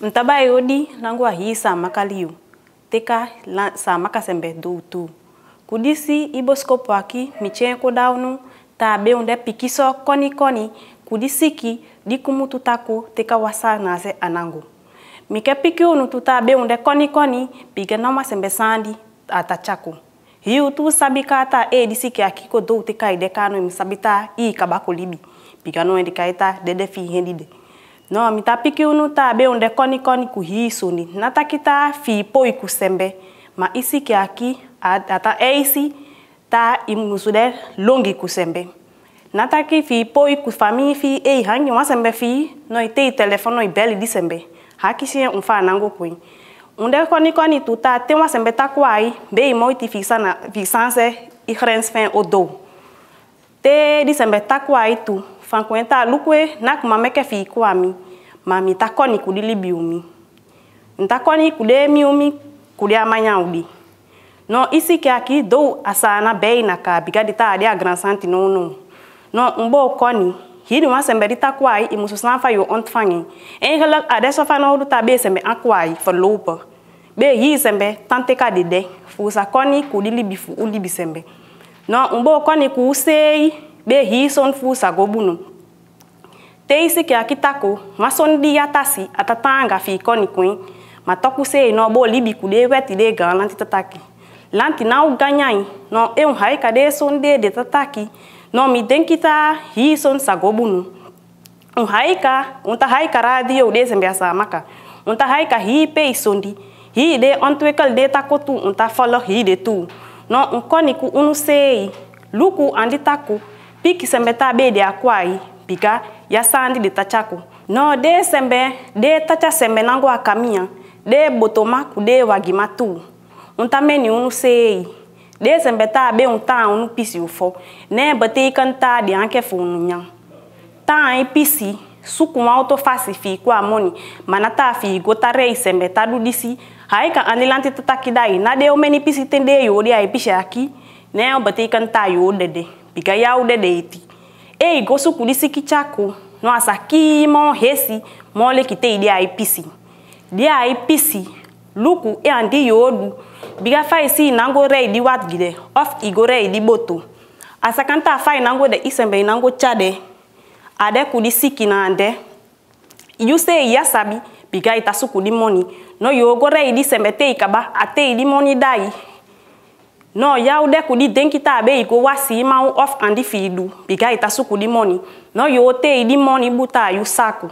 ntaba yodi nangwa hii samakaliu teka samaka sembe du tu kudisi iboskopo aki michen kodaunu ta beunde pikiso koni koni kudisiki dikumutu taku teka wasa naze anangu mike unu tuta beunde koni koni pige nama sembe sandi atachaku hiu tu sabika ata e disiki akiko dou teka idekano kanu ii kabako libi pika no dikaita dedefi fi hendide no mitapiki unu tabe unde koni koni kuhiisuni natakita fiipo ikusembe ma isi kiaki ata eisi ta imusude longi kusembe nataki fiipo ikufami fi ei hangi wasembe fi no ite itelefone no ibeli disembe hakisie unfa nango kui unde koni koni tu ta te wasembe takwai be imo iti fixana fixanse ihrens fin odo te disembe takwai tu fankuenta lukwe nak mameke fi kuami mami takoni kudili biumi ntakoni kude miumi kude amanya udi no isi ke aki do asana beina ka bigadi ta adi agransanti no no no mbo koni hini wa sembe dita kwai imususan fa yo ontfangi engela adeso fa no ruta be sembe akwai for lopa be yi sembe tante ka dede fusa koni kudili bifu uli bisembe no mbo koni ku sei be hi son fusa gobuno teisi ke akitako masɔndi yatasi atatanga fi ikɔni kuin matɔkuse nɔ bo libiku de wɛti de gan lanti tataki lanti na wo ganyai nɔ ewu haika de sonde de tataki nɔ mi denkita hii son sagobunu un haika unta haika radio de sembiasa maka unta haika hii pe isondi hii de ontwekel de takotu unta fɔlɔ hii de tu nɔ nkɔniku unu sei luku andi taku piki sembeta be de akuai biga ya sandi yasandi litachaku no de sembe de tacha sembe nango akamia de botoma ku de wagima tu ni unu sei de sembe ta be unta unu pisi ufo ne bete ta de anke funu nya ta pisi sukuma oto fasi fi kwa moni manata fi gota gotare sembe ta du dudisi haika anilanti tatakidai na de omeni pisi tende yodi ai pisi aki ne bete ikanta yodede bika yaudede iti e igosu kulisiki chako no asaki mo hesi mole kite ile IPC ile luku e andi yodu biga faisi si nango re ili wat gide of igore ili boto asakanta fai nango de isembe nango chade ade kulisiki na ande yuse yasabi biga itasuku limoni no yogore ili sembe te ikaba ate ili moni dai no yawde kudi denkita abe iko wasi imau off andi fidu bika itasu di money. no yote idi money buta yu saku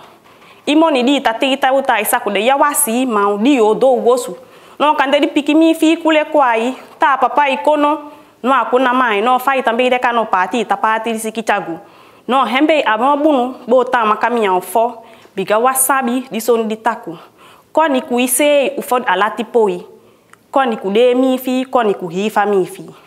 money di itate ita uta isaku de wasi imau di yodo ugosu no kande di piki mi fi kule kwai ta papa iko no no akuna mai no fa fai tambe ide kano pati ita pati sikichagu no hembe ababunu bo ta makami ya fo bika wasabi disondi taku kwani kuise ufod alati poi kwa ni kudemifi kwa ni kuhifa mifi